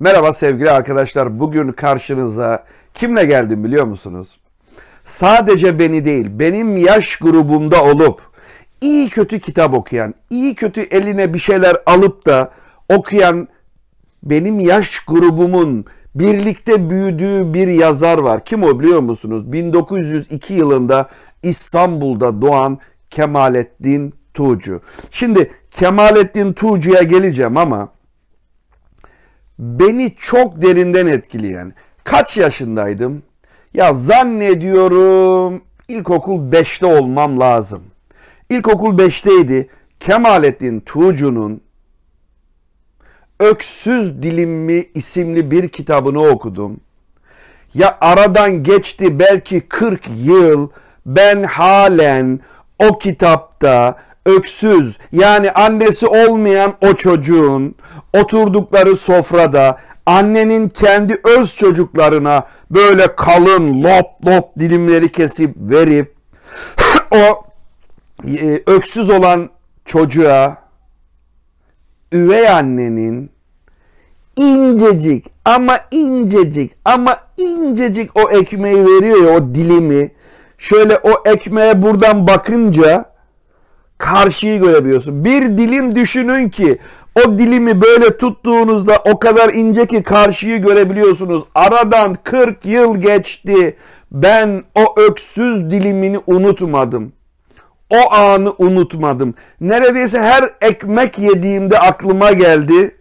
Merhaba sevgili arkadaşlar. Bugün karşınıza kimle geldim biliyor musunuz? Sadece beni değil, benim yaş grubumda olup iyi kötü kitap okuyan, iyi kötü eline bir şeyler alıp da okuyan benim yaş grubumun birlikte büyüdüğü bir yazar var. Kim o biliyor musunuz? 1902 yılında İstanbul'da doğan Kemalettin Tuğcu. Şimdi Kemalettin Tuğcu'ya geleceğim ama beni çok derinden etkileyen. Kaç yaşındaydım? Ya zannediyorum ilkokul 5'te olmam lazım. İlkokul 5'teydi. Kemalettin Tuğcu'nun Öksüz dilimli isimli bir kitabını okudum. Ya aradan geçti belki 40 yıl ben halen o kitapta öksüz yani annesi olmayan o çocuğun oturdukları sofrada annenin kendi öz çocuklarına böyle kalın lop lop dilimleri kesip verip o e, öksüz olan çocuğa üvey annenin incecik ama incecik ama incecik o ekmeği veriyor ya o dilimi. Şöyle o ekmeğe buradan bakınca karşıyı görebiliyorsun. Bir dilim düşünün ki o dilimi böyle tuttuğunuzda o kadar ince ki karşıyı görebiliyorsunuz. Aradan 40 yıl geçti. Ben o öksüz dilimini unutmadım. O anı unutmadım. Neredeyse her ekmek yediğimde aklıma geldi.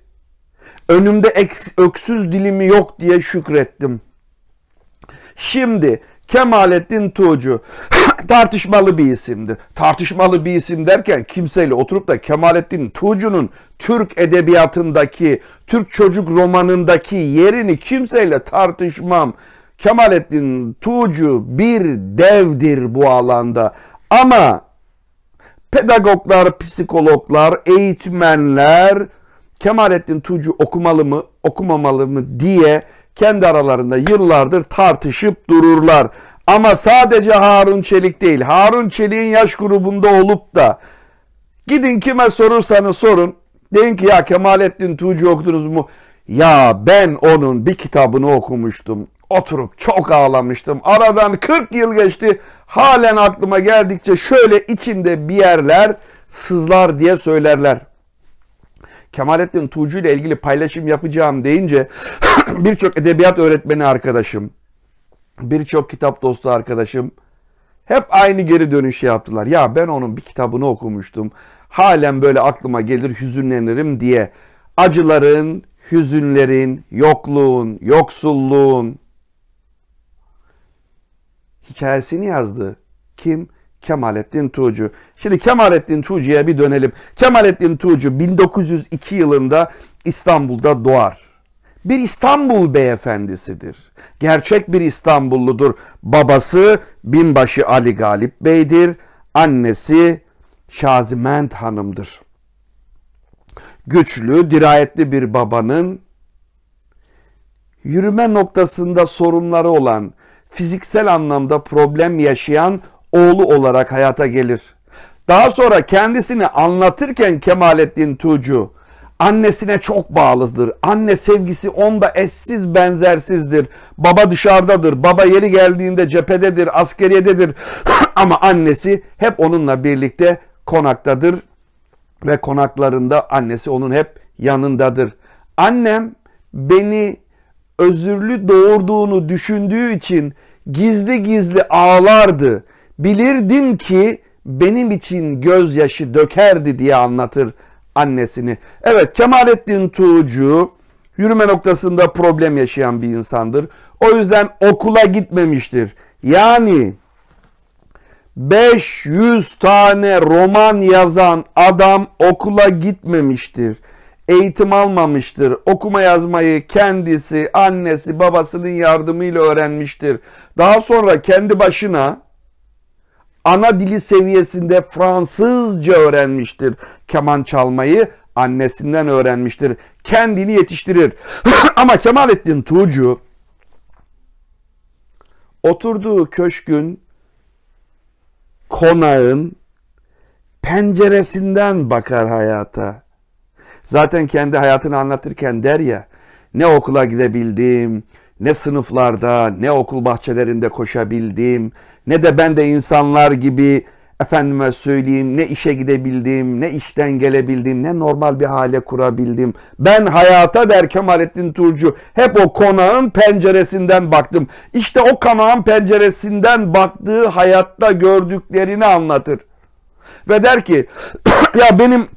Önümde öksüz dilimi yok diye şükrettim. Şimdi Kemalettin Tuğcu tartışmalı bir isimdir. Tartışmalı bir isim derken kimseyle oturup da Kemalettin Tuğcu'nun Türk edebiyatındaki, Türk çocuk romanındaki yerini kimseyle tartışmam. Kemalettin Tuğcu bir devdir bu alanda. Ama pedagoglar, psikologlar, eğitmenler Kemalettin Tuğcu okumalı mı, okumamalı mı diye kendi aralarında yıllardır tartışıp dururlar. Ama sadece Harun Çelik değil, Harun Çelik'in yaş grubunda olup da gidin kime sorursanız sorun. Deyin ki ya Kemalettin Tuğcu okudunuz mu? Ya ben onun bir kitabını okumuştum. Oturup çok ağlamıştım. Aradan 40 yıl geçti. Halen aklıma geldikçe şöyle içimde bir yerler sızlar diye söylerler. Kemalettin Tuğcu ile ilgili paylaşım yapacağım deyince birçok edebiyat öğretmeni arkadaşım, birçok kitap dostu arkadaşım hep aynı geri dönüşü yaptılar. Ya ben onun bir kitabını okumuştum. Halen böyle aklıma gelir hüzünlenirim diye. Acıların, hüzünlerin, yokluğun, yoksulluğun hikayesini yazdı. Kim? Kemalettin Tuğcu. Şimdi Kemalettin Tuğcu'ya bir dönelim. Kemalettin Tuğcu 1902 yılında İstanbul'da doğar. Bir İstanbul beyefendisidir. Gerçek bir İstanbulludur. Babası binbaşı Ali Galip Bey'dir. Annesi Şaziment Hanım'dır. Güçlü, dirayetli bir babanın yürüme noktasında sorunları olan, fiziksel anlamda problem yaşayan oğlu olarak hayata gelir. Daha sonra kendisini anlatırken Kemalettin Tuğcu annesine çok bağlıdır. Anne sevgisi onda eşsiz benzersizdir. Baba dışarıdadır. Baba yeri geldiğinde cephededir, askeriyededir. Ama annesi hep onunla birlikte konaktadır ve konaklarında annesi onun hep yanındadır. Annem beni özürlü doğurduğunu düşündüğü için gizli gizli ağlardı. Bilirdim ki benim için gözyaşı dökerdi diye anlatır annesini. Evet Kemalettin Tuğcu yürüme noktasında problem yaşayan bir insandır. O yüzden okula gitmemiştir. Yani 500 tane roman yazan adam okula gitmemiştir. Eğitim almamıştır. Okuma yazmayı kendisi, annesi, babasının yardımıyla öğrenmiştir. Daha sonra kendi başına ana dili seviyesinde Fransızca öğrenmiştir keman çalmayı. Annesinden öğrenmiştir. Kendini yetiştirir. Ama Kemalettin Tuğcu oturduğu köşkün konağın penceresinden bakar hayata. Zaten kendi hayatını anlatırken der ya ne okula gidebildim, ne sınıflarda, ne okul bahçelerinde koşabildim, ne de ben de insanlar gibi efendime söyleyeyim ne işe gidebildim, ne işten gelebildim, ne normal bir hale kurabildim. Ben hayata der Kemalettin Turcu hep o konağın penceresinden baktım. İşte o konağın penceresinden baktığı hayatta gördüklerini anlatır. Ve der ki ya benim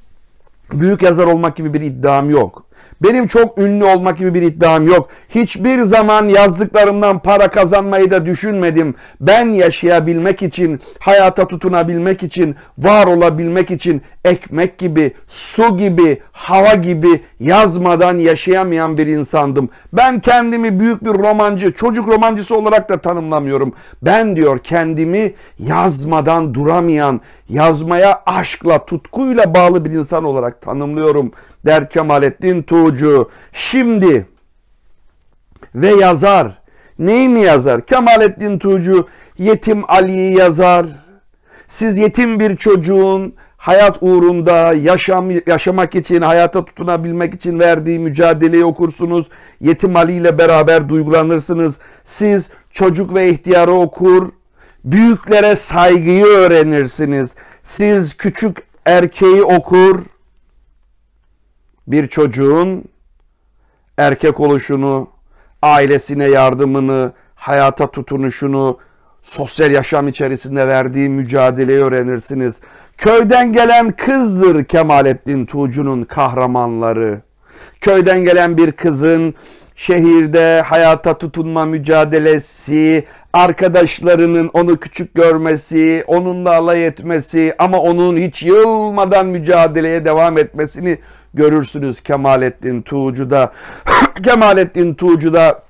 büyük yazar olmak gibi bir iddiam yok. Benim çok ünlü olmak gibi bir iddiam yok. Hiçbir zaman yazdıklarımdan para kazanmayı da düşünmedim. Ben yaşayabilmek için, hayata tutunabilmek için, var olabilmek için ekmek gibi, su gibi, hava gibi yazmadan yaşayamayan bir insandım. Ben kendimi büyük bir romancı, çocuk romancısı olarak da tanımlamıyorum. Ben diyor kendimi yazmadan duramayan, yazmaya aşkla, tutkuyla bağlı bir insan olarak tanımlıyorum der Kemalettin Tuğcu. Şimdi ve yazar. Neyi mi yazar? Kemalettin Tuğcu yetim Ali'yi yazar. Siz yetim bir çocuğun hayat uğrunda yaşam, yaşamak için, hayata tutunabilmek için verdiği mücadeleyi okursunuz. Yetim Ali ile beraber duygulanırsınız. Siz çocuk ve ihtiyarı okur, büyüklere saygıyı öğrenirsiniz. Siz küçük erkeği okur, bir çocuğun erkek oluşunu, ailesine yardımını, hayata tutunuşunu, sosyal yaşam içerisinde verdiği mücadeleyi öğrenirsiniz. Köyden gelen kızdır Kemalettin Tuğcu'nun kahramanları. Köyden gelen bir kızın şehirde hayata tutunma mücadelesi, arkadaşlarının onu küçük görmesi, onunla alay etmesi ama onun hiç yılmadan mücadeleye devam etmesini görürsünüz Kemalettin Tuğcu'da. Kemalettin Tuğcu'da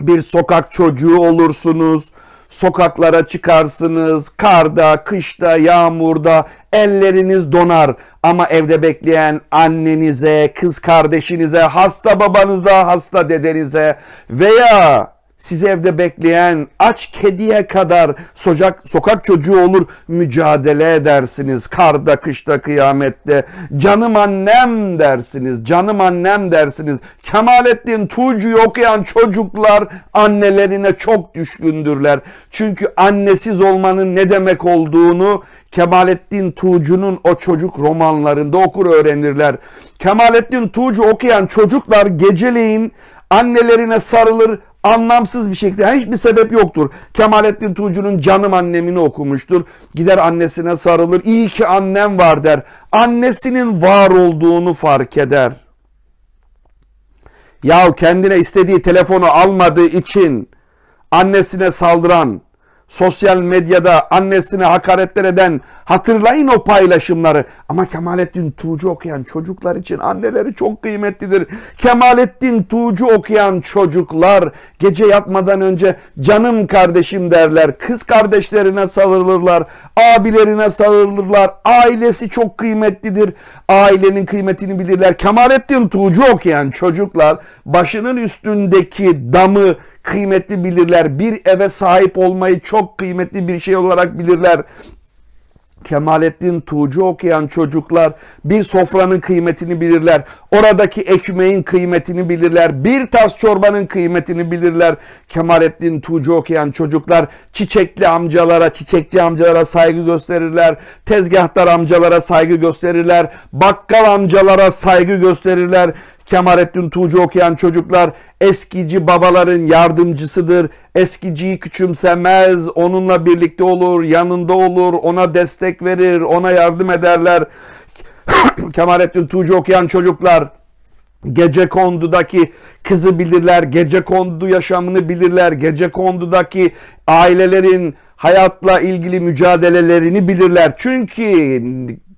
bir sokak çocuğu olursunuz. Sokaklara çıkarsınız, karda, kışta, yağmurda elleriniz donar ama evde bekleyen annenize, kız kardeşinize, hasta babanıza, hasta dedenize veya sizi evde bekleyen aç kediye kadar sokak sokak çocuğu olur mücadele edersiniz. Karda, kışta, kıyamette. Canım annem dersiniz. Canım annem dersiniz. Kemalettin Tuğcu'yu okuyan çocuklar annelerine çok düşkündürler. Çünkü annesiz olmanın ne demek olduğunu Kemalettin Tuğcu'nun o çocuk romanlarında okur öğrenirler. Kemalettin Tuğcu okuyan çocuklar geceleyin annelerine sarılır, anlamsız bir şekilde hiçbir sebep yoktur. Kemalettin Tuğcu'nun canım annemini okumuştur. Gider annesine sarılır. İyi ki annem var der. Annesinin var olduğunu fark eder. Yahu kendine istediği telefonu almadığı için annesine saldıran, sosyal medyada annesine hakaretler eden hatırlayın o paylaşımları. Ama Kemalettin Tuğcu okuyan çocuklar için anneleri çok kıymetlidir. Kemalettin Tuğcu okuyan çocuklar gece yatmadan önce canım kardeşim derler. Kız kardeşlerine sarılırlar, abilerine sarılırlar. Ailesi çok kıymetlidir. Ailenin kıymetini bilirler. Kemalettin Tuğcu okuyan çocuklar başının üstündeki damı kıymetli bilirler. Bir eve sahip olmayı çok kıymetli bir şey olarak bilirler. Kemalettin Tuğcu okuyan çocuklar bir sofranın kıymetini bilirler. Oradaki ekmeğin kıymetini bilirler. Bir tas çorbanın kıymetini bilirler. Kemalettin Tuğcu okuyan çocuklar çiçekli amcalara, çiçekçi amcalara saygı gösterirler. Tezgahtar amcalara saygı gösterirler. Bakkal amcalara saygı gösterirler. Kemalettin Tuğcu okuyan çocuklar eskici babaların yardımcısıdır. Eskiciyi küçümsemez, onunla birlikte olur, yanında olur, ona destek verir, ona yardım ederler. Kemalettin Tuğcu okuyan çocuklar Gece kondudaki kızı bilirler, gece kondu yaşamını bilirler, gece kondudaki ailelerin hayatla ilgili mücadelelerini bilirler. Çünkü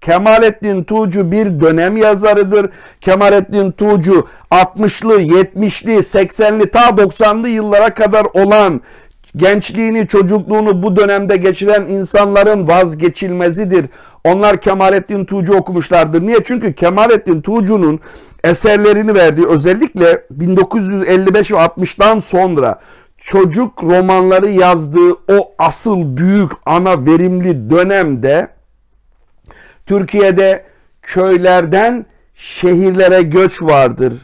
Kemalettin Tuğcu bir dönem yazarıdır. Kemalettin Tuğcu 60'lı, 70'li, 80'li ta 90'lı yıllara kadar olan gençliğini, çocukluğunu bu dönemde geçiren insanların vazgeçilmezidir. Onlar Kemalettin Tuğcu okumuşlardır. Niye? Çünkü Kemalettin Tuğcu'nun eserlerini verdiği özellikle 1955 ve 60'tan sonra çocuk romanları yazdığı o asıl büyük ana verimli dönemde Türkiye'de köylerden şehirlere göç vardır.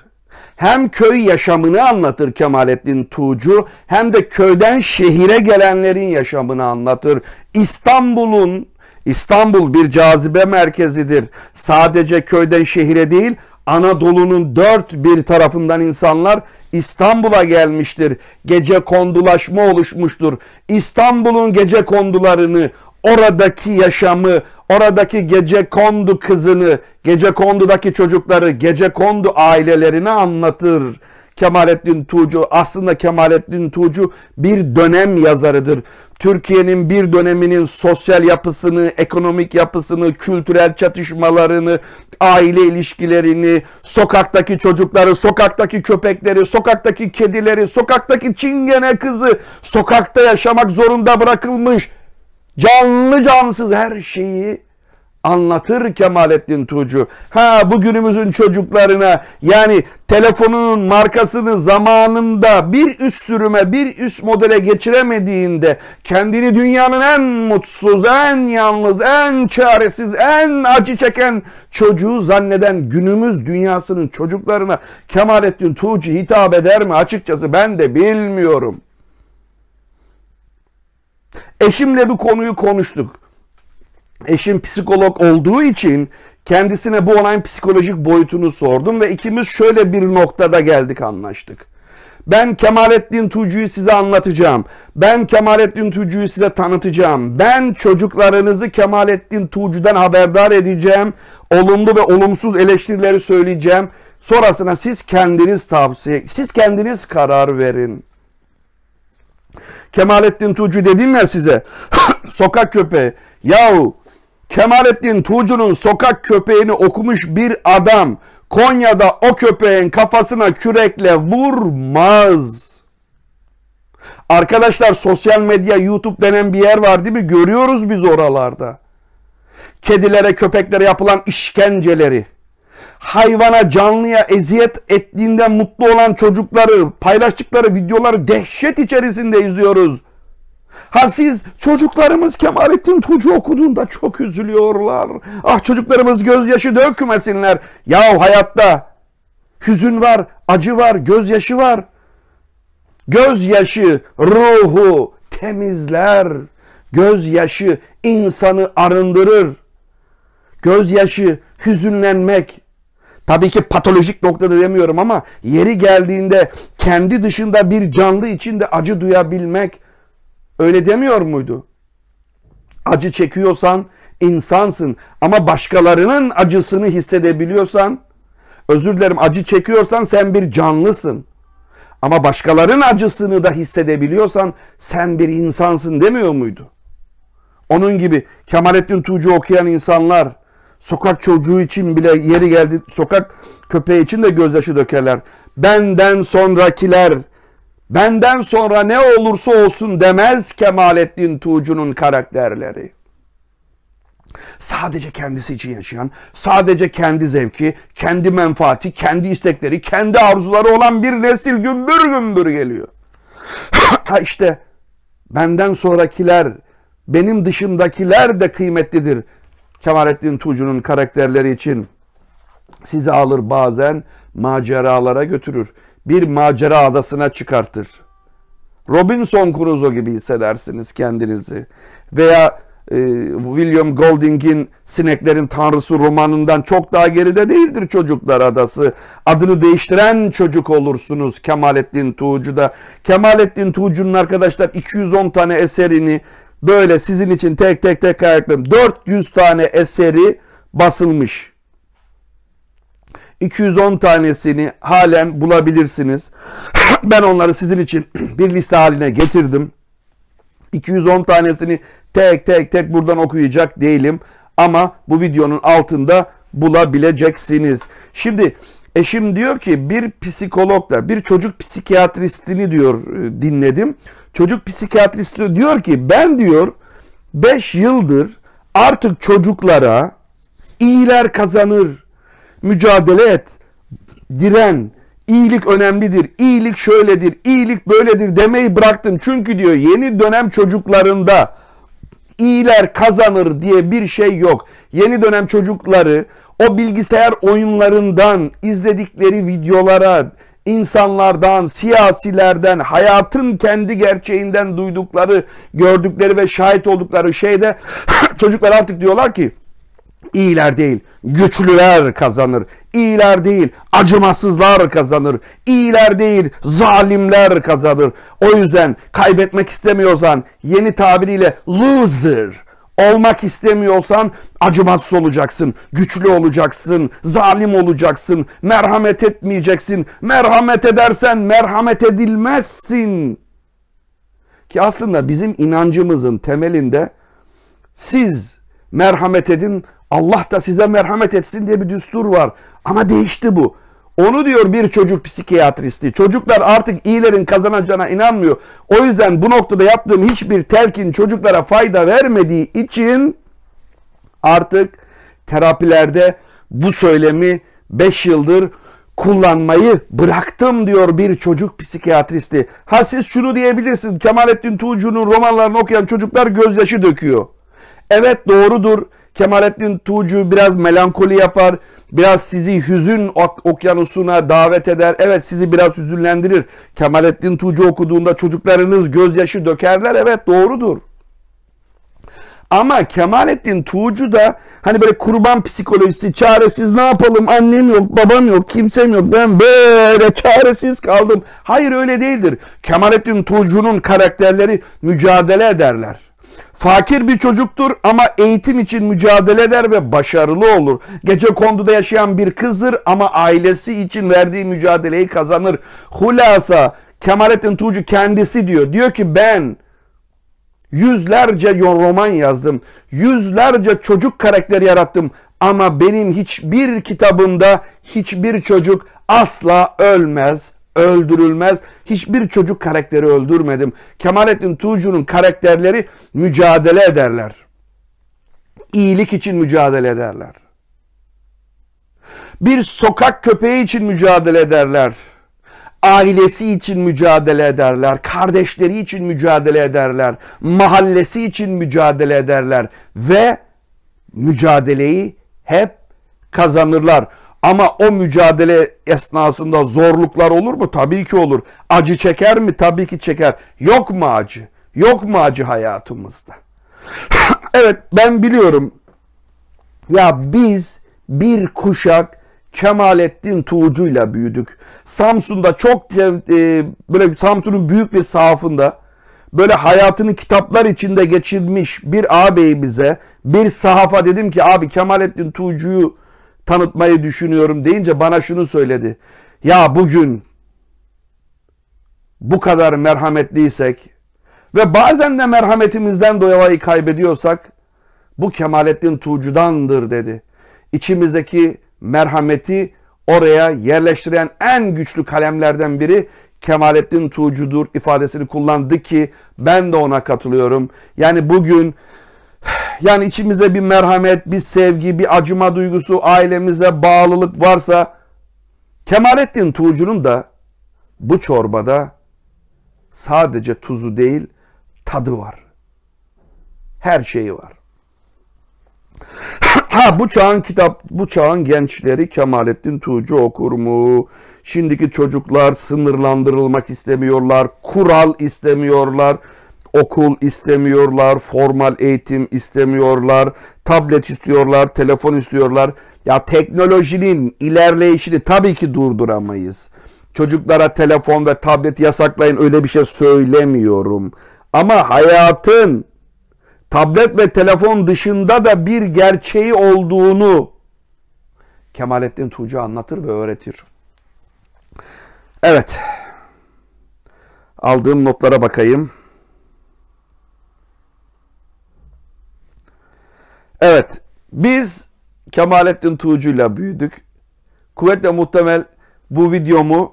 Hem köy yaşamını anlatır Kemalettin Tuğcu hem de köyden şehire gelenlerin yaşamını anlatır. İstanbul'un İstanbul bir cazibe merkezidir. Sadece köyden şehire değil, Anadolu'nun dört bir tarafından insanlar İstanbul'a gelmiştir. Gece kondulaşma oluşmuştur. İstanbul'un gece kondularını, oradaki yaşamı, oradaki gece kondu kızını, gece kondudaki çocukları, gece kondu ailelerini anlatır. Kemalettin Tuğcu aslında Kemalettin Tuğcu bir dönem yazarıdır. Türkiye'nin bir döneminin sosyal yapısını, ekonomik yapısını, kültürel çatışmalarını, aile ilişkilerini, sokaktaki çocukları, sokaktaki köpekleri, sokaktaki kedileri, sokaktaki çingene kızı, sokakta yaşamak zorunda bırakılmış canlı cansız her şeyi anlatır Kemalettin Tuğcu. Ha bugünümüzün çocuklarına yani telefonun markasını zamanında bir üst sürüme bir üst modele geçiremediğinde kendini dünyanın en mutsuz, en yalnız, en çaresiz, en acı çeken çocuğu zanneden günümüz dünyasının çocuklarına Kemalettin Tuğcu hitap eder mi? Açıkçası ben de bilmiyorum. Eşimle bu konuyu konuştuk. Eşim psikolog olduğu için kendisine bu olayın psikolojik boyutunu sordum ve ikimiz şöyle bir noktada geldik anlaştık. Ben Kemalettin Tucu'yu size anlatacağım. Ben Kemalettin Tucu'yu size tanıtacağım. Ben çocuklarınızı Kemalettin Tucu'dan haberdar edeceğim. Olumlu ve olumsuz eleştirileri söyleyeceğim. Sonrasında siz kendiniz tavsiye, siz kendiniz karar verin. Kemalettin Tuğcu dedim ya size. sokak köpeği. Yahu Kemalettin Tuğcu'nun sokak köpeğini okumuş bir adam Konya'da o köpeğin kafasına kürekle vurmaz. Arkadaşlar sosyal medya YouTube denen bir yer var değil mi? Görüyoruz biz oralarda. Kedilere, köpeklere yapılan işkenceleri hayvana, canlıya eziyet ettiğinden mutlu olan çocukları, paylaştıkları videoları dehşet içerisinde izliyoruz. Ha siz çocuklarımız Kemalettin Tuğcu okuduğunda çok üzülüyorlar. Ah çocuklarımız gözyaşı dökmesinler. Yahu hayatta hüzün var, acı var, gözyaşı var. Gözyaşı ruhu temizler. Gözyaşı insanı arındırır. Gözyaşı hüzünlenmek, Tabii ki patolojik noktada demiyorum ama yeri geldiğinde kendi dışında bir canlı için de acı duyabilmek öyle demiyor muydu? Acı çekiyorsan insansın ama başkalarının acısını hissedebiliyorsan özür dilerim acı çekiyorsan sen bir canlısın. Ama başkalarının acısını da hissedebiliyorsan sen bir insansın demiyor muydu? Onun gibi Kemalettin Tuğcu okuyan insanlar Sokak çocuğu için bile yeri geldi sokak köpeği için de gözyaşı dökerler. Benden sonrakiler benden sonra ne olursa olsun demez Kemalettin Tuğcu'nun karakterleri. Sadece kendisi için yaşayan, sadece kendi zevki, kendi menfaati, kendi istekleri, kendi arzuları olan bir nesil gümbür gümbür geliyor. ha işte benden sonrakiler, benim dışımdakiler de kıymetlidir. Kemalettin Tuğcu'nun karakterleri için sizi alır bazen maceralara götürür. Bir macera adasına çıkartır. Robinson Crusoe gibi hissedersiniz kendinizi. Veya e, William Golding'in Sineklerin Tanrısı romanından çok daha geride değildir Çocuklar Adası. Adını değiştiren çocuk olursunuz Kemalettin Tuğcu'da. Kemalettin Tuğcu'nun arkadaşlar 210 tane eserini böyle sizin için tek tek tek ayaklarım. 400 tane eseri basılmış. 210 tanesini halen bulabilirsiniz. ben onları sizin için bir liste haline getirdim. 210 tanesini tek tek tek buradan okuyacak değilim. Ama bu videonun altında bulabileceksiniz. Şimdi eşim diyor ki bir psikologla bir çocuk psikiyatristini diyor e, dinledim. Çocuk psikiyatristi diyor ki ben diyor 5 yıldır artık çocuklara iyiler kazanır, mücadele et, diren, iyilik önemlidir, iyilik şöyledir, iyilik böyledir demeyi bıraktım. Çünkü diyor yeni dönem çocuklarında iyiler kazanır diye bir şey yok. Yeni dönem çocukları o bilgisayar oyunlarından izledikleri videolara, insanlardan, siyasilerden, hayatın kendi gerçeğinden duydukları, gördükleri ve şahit oldukları şeyde çocuklar artık diyorlar ki iyiler değil, güçlüler kazanır. İyiler değil, acımasızlar kazanır. İyiler değil, zalimler kazanır. O yüzden kaybetmek istemiyorsan yeni tabiriyle loser, Olmak istemiyorsan acımasız olacaksın, güçlü olacaksın, zalim olacaksın, merhamet etmeyeceksin. Merhamet edersen merhamet edilmezsin. Ki aslında bizim inancımızın temelinde siz merhamet edin, Allah da size merhamet etsin diye bir düstur var. Ama değişti bu. Onu diyor bir çocuk psikiyatristi. Çocuklar artık iyilerin kazanacağına inanmıyor. O yüzden bu noktada yaptığım hiçbir telkin çocuklara fayda vermediği için artık terapilerde bu söylemi 5 yıldır kullanmayı bıraktım diyor bir çocuk psikiyatristi. Ha siz şunu diyebilirsiniz. Kemalettin Tuğcu'nun romanlarını okuyan çocuklar gözyaşı döküyor. Evet doğrudur. Kemalettin Tuğcu biraz melankoli yapar. Biraz sizi hüzün okyanusuna davet eder. Evet sizi biraz hüzünlendirir. Kemalettin Tuğcu okuduğunda çocuklarınız gözyaşı dökerler. Evet doğrudur. Ama Kemalettin Tuğcu da hani böyle kurban psikolojisi çaresiz ne yapalım annem yok babam yok kimsem yok ben böyle çaresiz kaldım. Hayır öyle değildir. Kemalettin Tuğcu'nun karakterleri mücadele ederler. Fakir bir çocuktur ama eğitim için mücadele eder ve başarılı olur. Gece konduda yaşayan bir kızdır ama ailesi için verdiği mücadeleyi kazanır. Hulasa Kemalettin Tuğcu kendisi diyor. Diyor ki ben yüzlerce roman yazdım. Yüzlerce çocuk karakteri yarattım. Ama benim hiçbir kitabımda hiçbir çocuk asla ölmez, öldürülmez. Hiçbir çocuk karakteri öldürmedim. Kemalettin Tuğcu'nun karakterleri mücadele ederler. İyilik için mücadele ederler. Bir sokak köpeği için mücadele ederler. Ailesi için mücadele ederler, kardeşleri için mücadele ederler, mahallesi için mücadele ederler ve mücadeleyi hep kazanırlar. Ama o mücadele esnasında zorluklar olur mu? Tabii ki olur. Acı çeker mi? Tabii ki çeker. Yok mu acı? Yok mu acı hayatımızda? evet ben biliyorum. Ya biz bir kuşak Kemalettin Tuğcu'yla büyüdük. Samsun'da çok e, böyle Samsun'un büyük bir sahafında böyle hayatını kitaplar içinde geçirmiş bir ağabeyimize bir sahafa dedim ki abi Kemalettin Tuğcu'yu tanıtmayı düşünüyorum deyince bana şunu söyledi. Ya bugün bu kadar merhametliysek ve bazen de merhametimizden dolayı kaybediyorsak bu Kemalettin Tuğcu'dandır dedi. İçimizdeki merhameti oraya yerleştiren en güçlü kalemlerden biri Kemalettin Tuğcu'dur ifadesini kullandı ki ben de ona katılıyorum. Yani bugün yani içimizde bir merhamet, bir sevgi, bir acıma duygusu, ailemize bağlılık varsa Kemalettin Tuğcu'nun da bu çorbada sadece tuzu değil tadı var. Her şeyi var. Ha bu çağın kitap, bu çağın gençleri Kemalettin Tuğcu okur mu? Şimdiki çocuklar sınırlandırılmak istemiyorlar, kural istemiyorlar okul istemiyorlar, formal eğitim istemiyorlar, tablet istiyorlar, telefon istiyorlar. Ya teknolojinin ilerleyişini tabii ki durduramayız. Çocuklara telefon ve tablet yasaklayın öyle bir şey söylemiyorum. Ama hayatın tablet ve telefon dışında da bir gerçeği olduğunu Kemalettin Tuğcu anlatır ve öğretir. Evet. Aldığım notlara bakayım. Evet, biz Kemalettin Tuğcu'yla büyüdük. Kuvvetle muhtemel bu videomu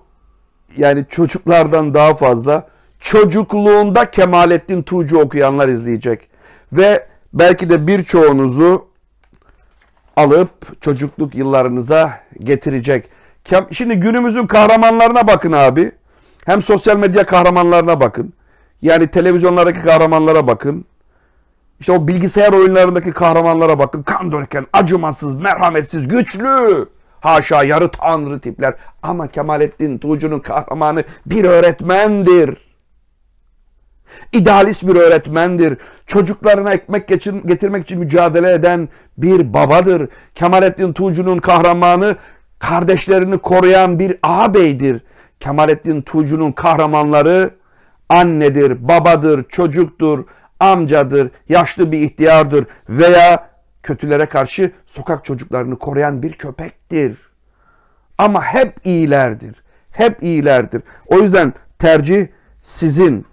yani çocuklardan daha fazla çocukluğunda Kemalettin Tuğcu okuyanlar izleyecek. Ve belki de birçoğunuzu alıp çocukluk yıllarınıza getirecek. Şimdi günümüzün kahramanlarına bakın abi. Hem sosyal medya kahramanlarına bakın. Yani televizyonlardaki kahramanlara bakın. İşte o bilgisayar oyunlarındaki kahramanlara bakın. Kan döken, acımasız, merhametsiz, güçlü. Haşa yarı tanrı tipler. Ama Kemalettin Tuğcu'nun kahramanı bir öğretmendir. İdealist bir öğretmendir. Çocuklarına ekmek geçir, getirmek için mücadele eden bir babadır. Kemalettin Tuğcu'nun kahramanı kardeşlerini koruyan bir ağabeydir. Kemalettin Tuğcu'nun kahramanları annedir, babadır, çocuktur, amcadır, yaşlı bir ihtiyardır veya kötülere karşı sokak çocuklarını koruyan bir köpektir. Ama hep iyilerdir. Hep iyilerdir. O yüzden tercih sizin.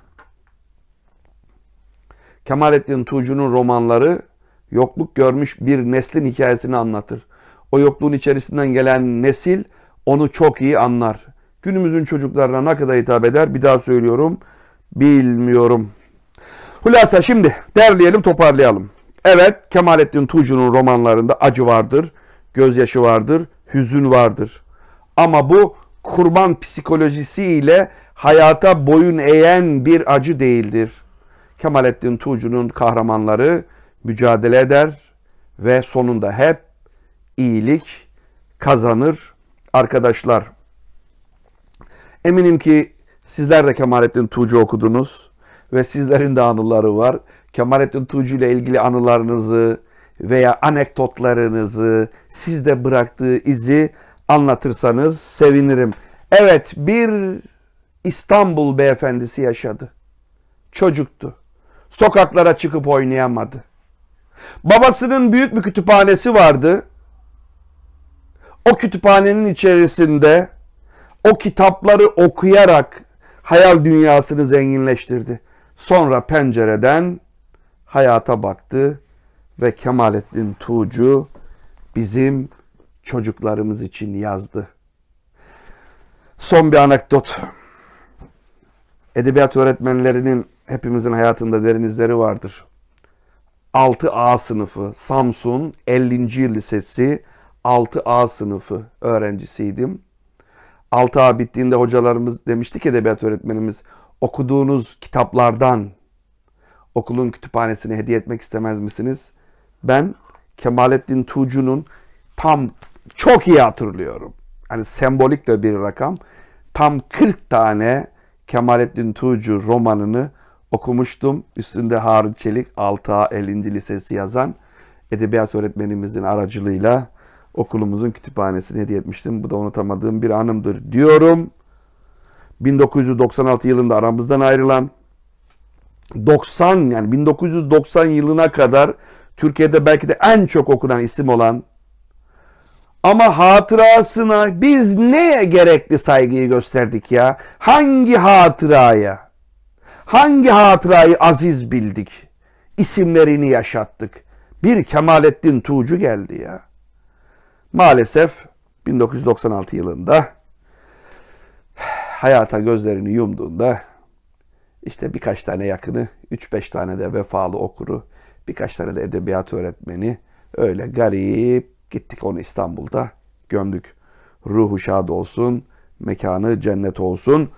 Kemalettin Tuğcu'nun romanları yokluk görmüş bir neslin hikayesini anlatır. O yokluğun içerisinden gelen nesil onu çok iyi anlar. Günümüzün çocuklarına ne kadar hitap eder bir daha söylüyorum bilmiyorum. Hulasa şimdi derleyelim toparlayalım. Evet Kemalettin Tuğcu'nun romanlarında acı vardır, gözyaşı vardır, hüzün vardır. Ama bu kurban psikolojisiyle hayata boyun eğen bir acı değildir. Kemalettin Tuğcu'nun kahramanları mücadele eder ve sonunda hep iyilik kazanır arkadaşlar. Eminim ki sizler de Kemalettin Tuğcu okudunuz ve sizlerin de anıları var. Kemalettin Tuğcu ile ilgili anılarınızı veya anekdotlarınızı sizde bıraktığı izi anlatırsanız sevinirim. Evet bir İstanbul beyefendisi yaşadı. Çocuktu. Sokaklara çıkıp oynayamadı. Babasının büyük bir kütüphanesi vardı. O kütüphanenin içerisinde o kitapları okuyarak hayal dünyasını zenginleştirdi. Sonra pencereden hayata baktı ve Kemalettin Tuğcu bizim çocuklarımız için yazdı. Son bir anekdot. Edebiyat öğretmenlerinin hepimizin hayatında derin izleri vardır. 6A sınıfı Samsun 50. Yıl Lisesi 6A sınıfı öğrencisiydim. 6A bittiğinde hocalarımız demişti ki, edebiyat öğretmenimiz okuduğunuz kitaplardan okulun kütüphanesine hediye etmek istemez misiniz? Ben Kemalettin Tuğcu'nun tam çok iyi hatırlıyorum. Hani sembolik de bir rakam. Tam 40 tane Kemalettin Tuğcu romanını okumuştum. Üstünde Harun Çelik 6A 50. Lisesi yazan edebiyat öğretmenimizin aracılığıyla okulumuzun kütüphanesini hediye etmiştim. Bu da unutamadığım bir anımdır diyorum. 1996 yılında aramızdan ayrılan 90 yani 1990 yılına kadar Türkiye'de belki de en çok okunan isim olan ama hatırasına biz neye gerekli saygıyı gösterdik ya? Hangi hatıraya? Hangi hatırayı aziz bildik? İsimlerini yaşattık. Bir Kemalettin Tuğcu geldi ya. Maalesef 1996 yılında hayata gözlerini yumduğunda işte birkaç tane yakını, 3-5 tane de vefalı okuru, birkaç tane de edebiyat öğretmeni öyle garip gittik onu İstanbul'da gömdük. Ruhu şad olsun, mekanı cennet olsun.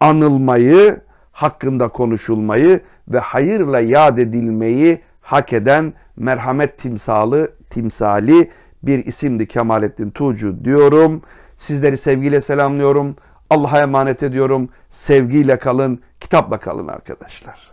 Anılmayı, hakkında konuşulmayı ve hayırla yad edilmeyi hak eden merhamet timsalı, timsali bir isimdi Kemalettin Tuğcu diyorum. Sizleri sevgiyle selamlıyorum. Allah'a emanet ediyorum. Sevgiyle kalın, kitapla kalın arkadaşlar.